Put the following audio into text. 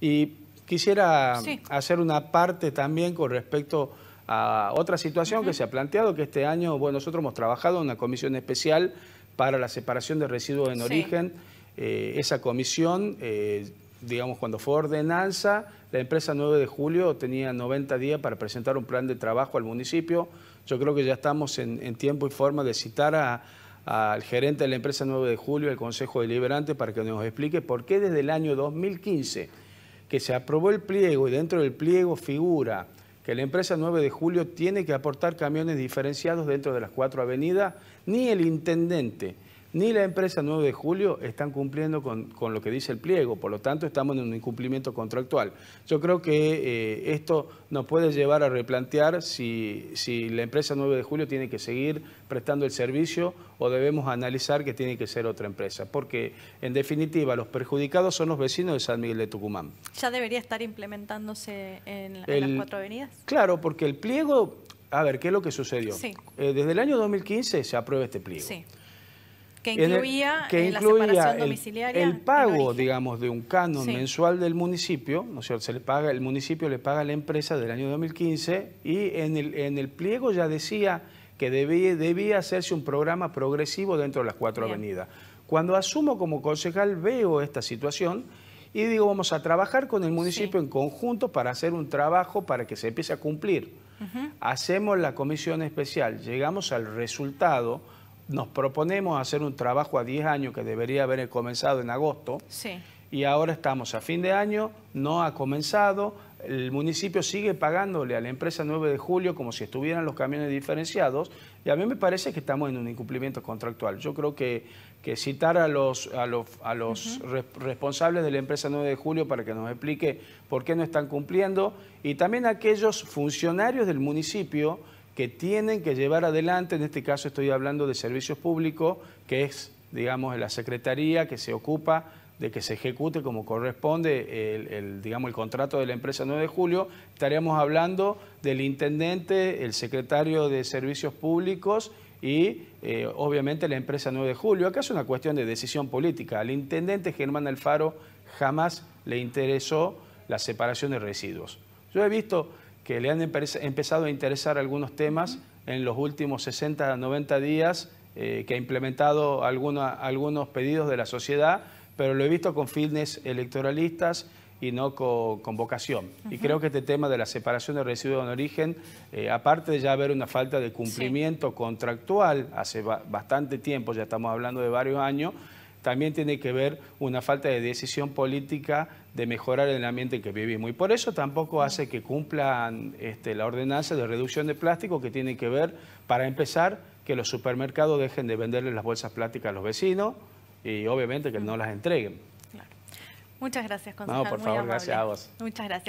Y quisiera hacer una parte también con respecto a otra situación que se ha planteado, que este año, bueno, nosotros hemos trabajado en una comisión especial para la separación de residuos en origen. Eh, esa comisión, eh, digamos, cuando fue ordenanza, la empresa 9 de julio tenía 90 días para presentar un plan de trabajo al municipio. Yo creo que ya estamos en, tiempo y forma de citar a, al gerente de la empresa 9 de julio, el Consejo Deliberante, para que nos explique por qué desde el año 2015 que se aprobó el pliego y dentro del pliego figura que la empresa 9 de julio tiene que aportar camiones diferenciados dentro de las cuatro avenidas, ni el intendente ni la empresa 9 de julio están cumpliendo con, lo que dice el pliego, por lo tanto estamos en un incumplimiento contractual. Yo creo que eh, esto nos puede llevar a replantear si, si, la empresa 9 de julio tiene que seguir prestando el servicio o debemos analizar que tiene que ser otra empresa, porque en definitiva los perjudicados son los vecinos de San Miguel de Tucumán. ¿Ya debería estar implementándose en, las cuatro avenidas? Claro, porque el pliego, a ver, ¿qué es lo que sucedió? Eh, desde el año 2015 se aprueba este pliego. Sí. Que incluía, eh, el, la separación domiciliaria el, pago, digamos, de un canon mensual del municipio, ¿no Se le paga, el municipio le paga a la empresa del año 2015 y en el, pliego ya decía que debía, debía hacerse un programa progresivo dentro de las cuatro avenidas. Cuando asumo como concejal veo esta situación y digo, vamos a trabajar con el municipio en conjunto para hacer un trabajo para que se empiece a cumplir. Hacemos la comisión especial, llegamos al resultado nos proponemos hacer un trabajo a 10 años que debería haber comenzado en agosto. Sí. Y ahora estamos a fin de año, no ha comenzado, el municipio sigue pagándole a la empresa 9 de julio como si estuvieran los camiones diferenciados y a mí me parece que estamos en un incumplimiento contractual. Yo creo que, que citar a los, a los, a los responsables de la empresa 9 de julio para que nos explique por qué no están cumpliendo y también a aquellos funcionarios del municipio que tienen que llevar adelante, en este caso estoy hablando de servicios públicos, que es, digamos, la Secretaría que se ocupa de que se ejecute como corresponde el, digamos, el contrato de la empresa 9 de julio, estaríamos hablando del intendente, el secretario de Servicios Públicos y eh, obviamente la empresa 9 de julio. Acá es una cuestión de decisión política. Al intendente Germán Alfaro jamás le interesó la separación de residuos. Yo he visto que le han empezado a interesar algunos temas en los últimos 60, a 90 días, eh, que ha implementado algunos pedidos de la sociedad, pero lo he visto con fines electoralistas y no con, con vocación. Y creo que este tema de la separación de residuos en origen, eh, aparte de ya haber una falta de cumplimiento contractual, hace bastante tiempo, ya estamos hablando de varios años, también tiene que ver una falta de decisión política de mejorar el ambiente en que vivimos. Y por eso tampoco hace que cumplan este, la ordenanza de reducción de plástico que tiene que ver, para empezar, que los supermercados dejen de venderles las bolsas plásticas a los vecinos y obviamente que no las entreguen. Muchas gracias, concejal. No, por favor, gracias Muchas gracias.